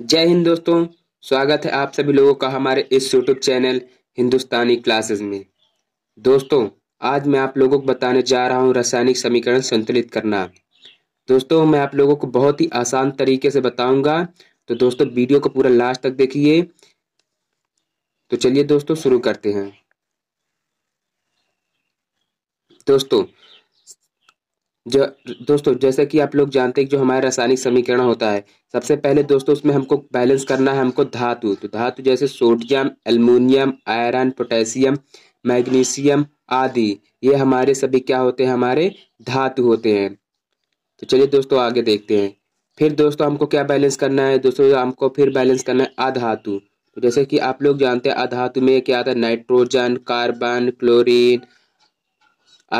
जय हिंद दोस्तों स्वागत है आप सभी लोगों का हमारे इस यूट्यूब चैनल हिंदुस्तानी क्लासेस में दोस्तों आज मैं आप लोगों को बताने जा रहा हूँ रासायनिक समीकरण संतुलित करना दोस्तों मैं आप लोगों को बहुत ही आसान तरीके से बताऊंगा तो दोस्तों वीडियो को पूरा लास्ट तक देखिए तो चलिए दोस्तों शुरू करते हैं दोस्तों जो दोस्तों जैसे कि आप लोग जानते हैं जो हमारा रासायनिक समीकरण होता है सबसे पहले दोस्तों उसमें हमको बैलेंस करना है हमको धातु तो धातु जैसे sodium aluminium iron potassium magnesium आदि ये हमारे सभी क्या होते हैं हमारे धातु होते हैं तो चलिए दोस्तों आगे देखते हैं फिर दोस्तों हमको क्या बैलेंस करना है दोस्तों हमको फिर बैलेंस करना है अधातु तो जैसे कि आप लोग जानते हैं अधातु में क्या आता है nitrogen carbon chlorine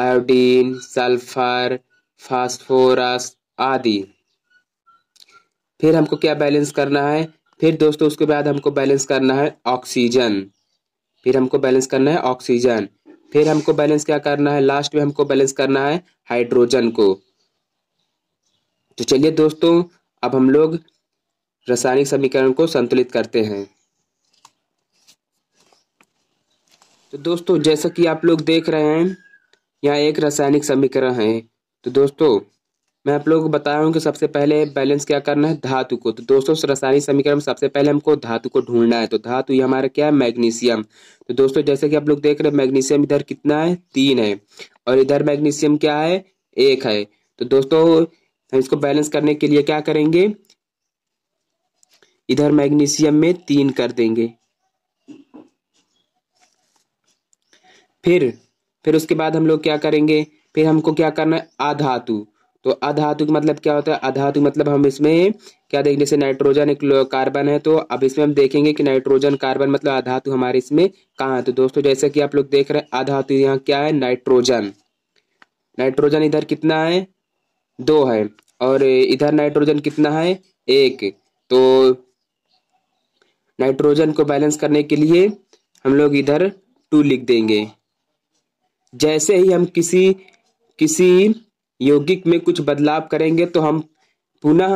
iodine sulphur phosphorus आदि फिर हमको क्या बैलेंस करना है फिर दोस्तों उसके बाद हमको बैलेंस करना है ऑक्सीजन फिर हमको बैलेंस करना है ऑक्सीजन फिर हमको बैलेंस क्या करना है लास्ट में हमको बैलेंस करना है हाइड्रोजन को तो चलिए दोस्तों अब हम लोग रासायनिक समीकरण को संतुलित करते हैं तो दोस्तों जैसा कि आप लोग देख रहे हैं यहाँ एक रासायनिक समीकरण है तो दोस्तों मैं आप लोगों को बता रहा हूँ कि सबसे पहले बैलेंस क्या करना है धातु को तो दोस्तों रासायनिक समीकरण में सबसे पहले हमको धातु को ढूंढना है तो धातु ये हमारा क्या है मैग्नीशियम तो दोस्तों जैसे कि आप लोग देख रहे हैं मैग्नीशियम इधर कितना है तीन है और इधर मैग्नीशियम क्या है एक है तो दोस्तों हम इसको बैलेंस करने के लिए क्या करेंगे इधर मैग्नीशियम में तीन कर देंगे फिर फिर उसके बाद हम लोग क्या करेंगे फिर हमको क्या करना है अधातु तो अधातु का मतलब क्या होता है अधातु मतलब हम इसमें क्या देखें जैसे नाइट्रोजन एक कार्बन है तो अब इसमें हम देखेंगे कि नाइट्रोजन कार्बन मतलब अधातु हमारे इसमें कहाँ है तो दोस्तों जैसे कि आप लोग देख रहे हैं अधातु यहाँ क्या है नाइट्रोजन नाइट्रोजन इधर कितना है दो है और इधर नाइट्रोजन कितना है एक तो नाइट्रोजन को बैलेंस करने के लिए हम लोग इधर टू लिख देंगे जैसे ही हम किसी किसी यौगिक में कुछ बदलाव करेंगे तो हम पुनः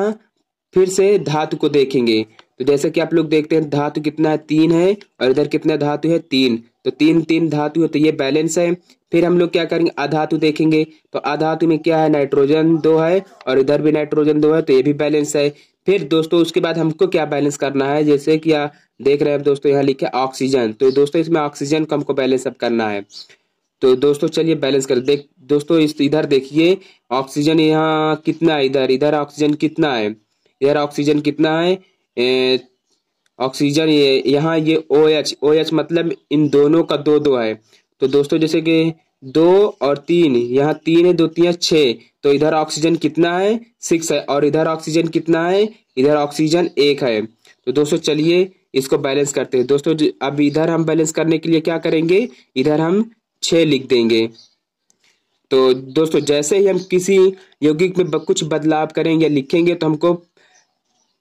फिर से धातु को देखेंगे तो जैसे कि आप लोग देखते हैं धातु कितना है तीन है और इधर कितना धातु है तीन तो तीन तीन धातु है तो ये बैलेंस है फिर हम लोग क्या करेंगे अधातु देखेंगे तो अधातु में क्या है नाइट्रोजन दो है और इधर भी नाइट्रोजन दो है तो ये भी बैलेंस है फिर दोस्तों उसके बाद हमको क्या बैलेंस करना है जैसे कि आप देख रहे हैं दोस्तों यहाँ लिखे ऑक्सीजन तो दोस्तों इसमें ऑक्सीजन को हमको बैलेंस अप करना है तो दोस्तों चलिए बैलेंस कर देख दोस्तों इस इधर देखिए ऑक्सीजन यहाँ कितना है इधर इधर ऑक्सीजन कितना है इधर ऑक्सीजन कितना है ऑक्सीजन ये यहाँ ये ओ एच ओ एच मतलब इन दोनों का दो दो है तो दोस्तों जैसे कि दो और तीन यहाँ तीन है दो तीन छः तो इधर ऑक्सीजन कितना है सिक्स है और इधर ऑक्सीजन कितना है इधर ऑक्सीजन एक है तो दोस्तों चलिए इसको बैलेंस करते हैं दोस्तों अब इधर हम बैलेंस करने के लिए क्या करेंगे इधर हम छः लिख देंगे तो दोस्तों जैसे ही हम किसी यौगिक में कुछ बदलाव करेंगे या लिखेंगे तो हमको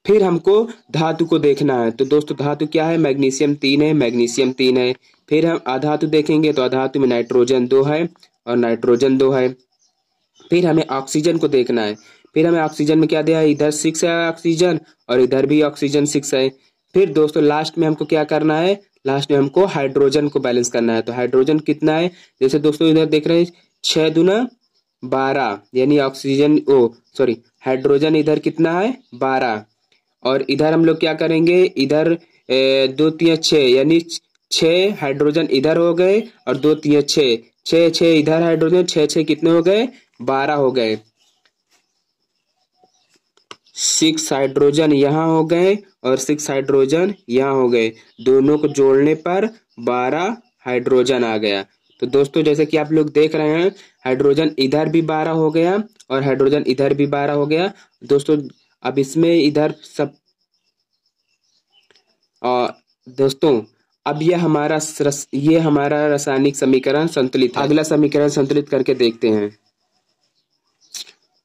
फिर हमको धातु को देखना है तो दोस्तों धातु क्या है मैग्नीशियम तीन है मैग्नीशियम तीन है फिर हम अधातु देखेंगे तो अधातु में नाइट्रोजन दो है और नाइट्रोजन दो है फिर हमें ऑक्सीजन को देखना है फिर हमें ऑक्सीजन में क्या दिया है इधर सिक्स है ऑक्सीजन और इधर भी ऑक्सीजन सिक्स है फिर दोस्तों लास्ट में हमको क्या करना है लास्ट में हमको हाइड्रोजन को बैलेंस करना है तो हाइड्रोजन कितना है जैसे दोस्तों इधर देख रहे हैं छह दुना बारह यानी ऑक्सीजन ओ सॉरी हाइड्रोजन इधर कितना है बारह और इधर हम लोग क्या करेंगे इधर ए, दो तीन छः यानी छः हाइड्रोजन इधर हो गए और दो तीन छः छः छः इधर हाइड्रोजन छः छः कितने हो गए बारह हो गए सिक्स हाइड्रोजन यहाँ हो गए और सिक्स हाइड्रोजन यहाँ हो गए दोनों को जोड़ने पर बारह हाइड्रोजन आ गया तो दोस्तों जैसे कि आप लोग देख रहे हैं हाइड्रोजन इधर भी बारह हो गया और हाइड्रोजन इधर भी बारह हो गया दोस्तों अब इसमें इधर सब और दोस्तों अब यह हमारा रस, ये हमारा रासायनिक समीकरण संतुलित अगला समीकरण संतुलित करके देखते हैं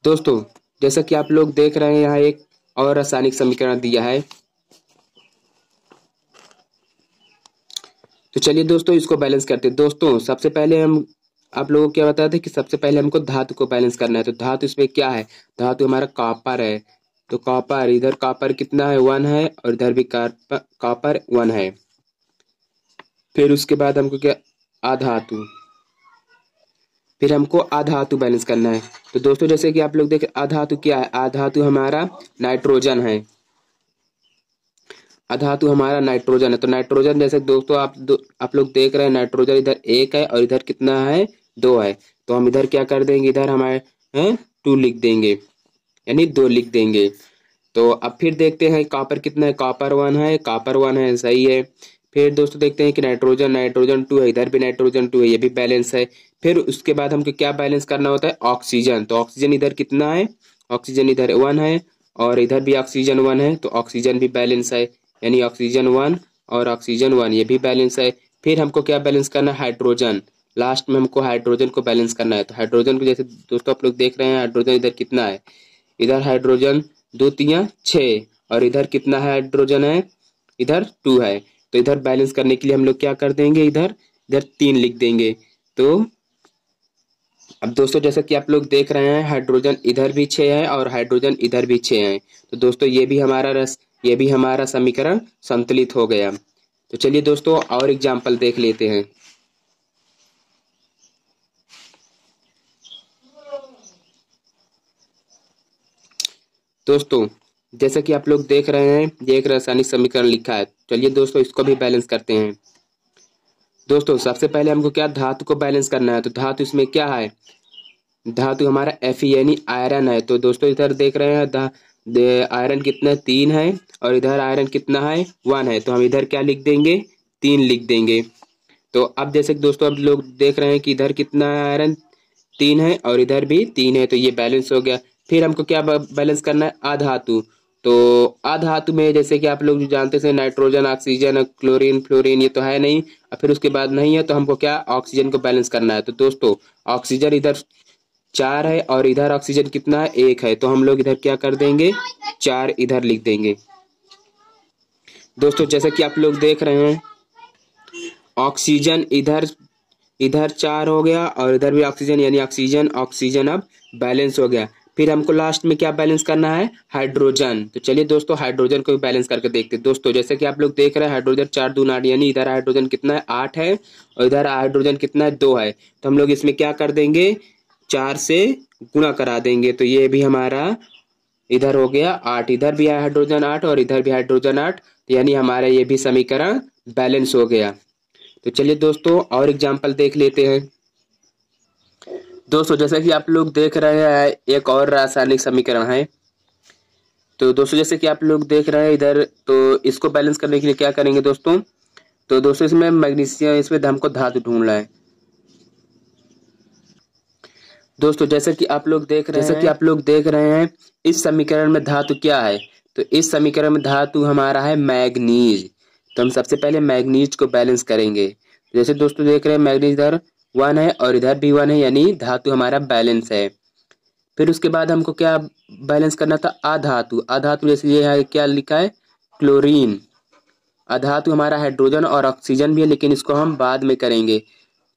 दोस्तों जैसा कि आप लोग देख रहे हैं यहाँ एक और रासायनिक समीकरण दिया है तो चलिए दोस्तों इसको बैलेंस करते हैं दोस्तों सबसे पहले हम आप लोगों को क्या बताया था कि सबसे पहले हमको धातु को बैलेंस करना है तो धातु इसमें क्या है धातु हमारा कॉपर है तो कॉपर इधर कॉपर कितना है वन है और इधर भी कॉपर वन है फिर उसके बाद हमको क्या आधातु फिर हमको आधातु बैलेंस करना है तो दोस्तों जैसे कि आप लोग देख आधातु क्या है आधातु हमारा नाइट्रोजन है अधातु तो हमारा नाइट्रोजन है तो नाइट्रोजन जैसे दोस्तों आप दो, आप लोग देख रहे हैं नाइट्रोजन इधर एक है और इधर कितना है दो है तो हम इधर क्या कर देंगे इधर हमारे टू लिख देंगे यानी दो लिख देंगे तो अब फिर देखते हैं कापर कितना है कापर वन है कापर वन है सही है फिर दोस्तों देखते हैं कि नाइट्रोजन नाइट्रोजन टू है इधर भी नाइट्रोजन टू है ये भी बैलेंस है फिर उसके बाद हमको क्या बैलेंस करना होता है ऑक्सीजन तो ऑक्सीजन इधर कितना है ऑक्सीजन इधर वन है और इधर भी ऑक्सीजन वन है तो ऑक्सीजन भी बैलेंस है यानी ऑक्सीजन वन और ऑक्सीजन वन ये भी बैलेंस है फिर हमको क्या बैलेंस करना है हाइड्रोजन लास्ट में हमको हाइड्रोजन को बैलेंस करना है तो हाइड्रोजन को जैसे दोस्तों आप लोग देख रहे हैं हाइड्रोजन इधर कितना है इधर हाइड्रोजन दो तिया छः और इधर कितना हाइड्रोजन है इधर टू है तो इधर बैलेंस करने के लिए हम लोग क्या कर देंगे इधर इधर तीन लिख देंगे तो अब दोस्तों जैसा कि आप लोग देख रहे हैं हाइड्रोजन इधर भी छः है और हाइड्रोजन इधर भी छः है तो दोस्तों ये भी हमारा रस ये भी हमारा समीकरण संतुलित हो गया तो चलिए दोस्तों और एग्जाम्पल देख लेते हैं दोस्तों जैसा कि आप लोग देख रहे हैं ये एक रासायनिक समीकरण लिखा है चलिए दोस्तों इसको भी बैलेंस करते हैं दोस्तों सबसे पहले हमको क्या धातु को बैलेंस करना है तो धातु इसमें क्या है धातु हमारा एफ यानी आयरन है तो दोस्तों इधर देख रहे हैं आयरन कितना तीन है और इधर आयरन कितना है वन है तो हम इधर क्या लिख देंगे तीन लिख देंगे तो अब जैसे कि दोस्तों अब लोग देख रहे हैं कि इधर कितना है आयरन तीन है और इधर भी तीन है तो ये बैलेंस हो गया फिर हमको क्या बैलेंस करना है आधातु तो आधातु में जैसे कि आप लोग जो जानते थे नाइट्रोजन ऑक्सीजन क्लोरीन फ्लोरीन ये तो है नहीं और फिर उसके बाद नहीं है तो हमको क्या ऑक्सीजन को बैलेंस करना है तो दोस्तों ऑक्सीजन इधर चार है और इधर ऑक्सीजन कितना है एक है तो हम लोग इधर क्या कर देंगे चार इधर लिख देंगे दोस्तों जैसा कि आप लोग देख रहे हैं ऑक्सीजन इधर इधर चार हो गया और इधर भी ऑक्सीजन यानी ऑक्सीजन ऑक्सीजन अब बैलेंस हो गया फिर हमको लास्ट में क्या बैलेंस करना है हाइड्रोजन तो चलिए दोस्तों हाइड्रोजन को भी बैलेंस करके देखते हैं दोस्तों जैसे कि आप लोग देख रहे हैं हाइड्रोजन चार दून आठ यानी इधर हाइड्रोजन कितना है आठ है और इधर हाइड्रोजन कितना है दो है तो हम लोग इसमें क्या कर देंगे चार से गुणा करा देंगे तो ये भी हमारा इधर हो गया आठ इधर भी हाइड्रोजन आठ और इधर भी हाइड्रोजन आठ तो यानी हमारा ये भी समीकरण बैलेंस हो गया तो चलिए दोस्तों और एग्जाम्पल देख लेते हैं दोस्तों जैसे कि आप लोग देख रहे हैं एक और रासायनिक समीकरण है तो दोस्तों जैसे कि आप लोग देख रहे हैं इधर तो इसको बैलेंस करने के लिए क्या करेंगे दोस्तों तो दोस्तों इसमें मैग्नीशियम इसमें हमको धातु ढूंढना है दोस्तों जैसे कि आप लोग देख रहे जैसे कि आप लोग देख रहे हैं इस समीकरण में धातु क्या है तो इस समीकरण में धातु हमारा है मैग्नीज तो हम सबसे पहले मैग्नीज को बैलेंस करेंगे जैसे दोस्तों देख रहे हैं मैग्नीज इधर वन है और इधर भी वन है यानी धातु हमारा बैलेंस है फिर उसके बाद हमको क्या बैलेंस करना था आधातु अधातु जैसे ये है क्या लिखा है क्लोरीन अधातु हमारा हाइड्रोजन और ऑक्सीजन भी है लेकिन इसको हम बाद में करेंगे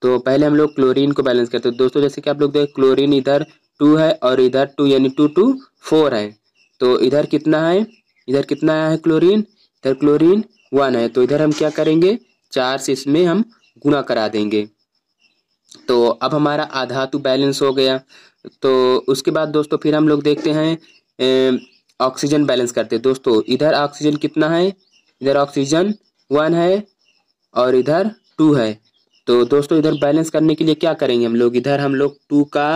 तो पहले हम लोग क्लोरीन को बैलेंस करते हैं दोस्तों जैसे कि आप लोग देख क्लोरीन इधर टू है और इधर टू यानी टू टू फोर है तो इधर कितना है इधर कितना आया है क्लोरीन इधर क्लोरीन वन है तो इधर हम क्या करेंगे चार से इसमें हम गुणा करा देंगे तो अब हमारा आधातु तो बैलेंस हो गया तो उसके बाद दोस्तों फिर हम लोग देखते हैं ऑक्सीजन बैलेंस करते हैं दोस्तों इधर ऑक्सीजन कितना है इधर ऑक्सीजन वन है और इधर टू है तो दोस्तों इधर बैलेंस करने के लिए क्या करेंगे हम लोग इधर हम लोग टू का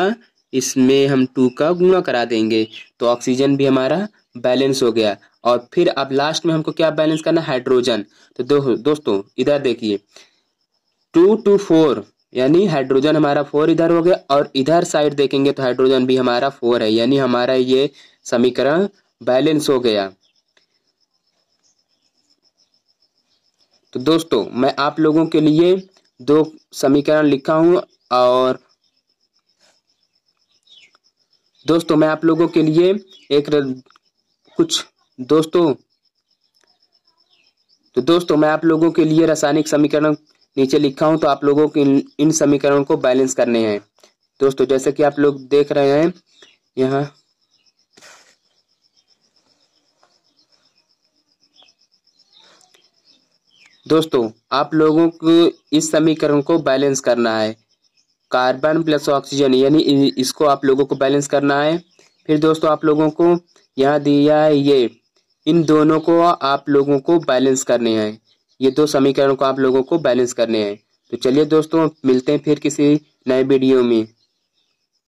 इसमें हम टू का गुणा करा देंगे तो ऑक्सीजन भी हमारा बैलेंस हो गया और फिर अब लास्ट में हमको क्या बैलेंस करना हाइड्रोजन तो दो, दोस्तों इधर देखिए टू टू फोर यानी हाइड्रोजन हमारा फोर इधर हो गया और इधर साइड देखेंगे तो हाइड्रोजन भी हमारा फोर है यानी हमारा ये समीकरण बैलेंस हो गया तो दोस्तों मैं आप लोगों के लिए दो समीकरण लिखा हूँ और दोस्तों मैं आप लोगों के लिए एक र... कुछ दोस्तों तो दोस्तों मैं आप लोगों के लिए रासायनिक समीकरण नीचे लिखा हूं तो आप लोगों के इन समीकरणों को बैलेंस करने हैं दोस्तों जैसे कि आप लोग देख रहे हैं यहाँ दोस्तों आप लोगों को इस समीकरण को बैलेंस करना है कार्बन प्लस ऑक्सीजन यानी इसको आप लोगों को बैलेंस करना है फिर दोस्तों आप लोगों को यहाँ दिया है ये इन दोनों को आप लोगों को बैलेंस करने हैं ये दो समीकरण को आप लोगों को बैलेंस करने हैं तो चलिए दोस्तों मिलते हैं फिर किसी नए वीडियो में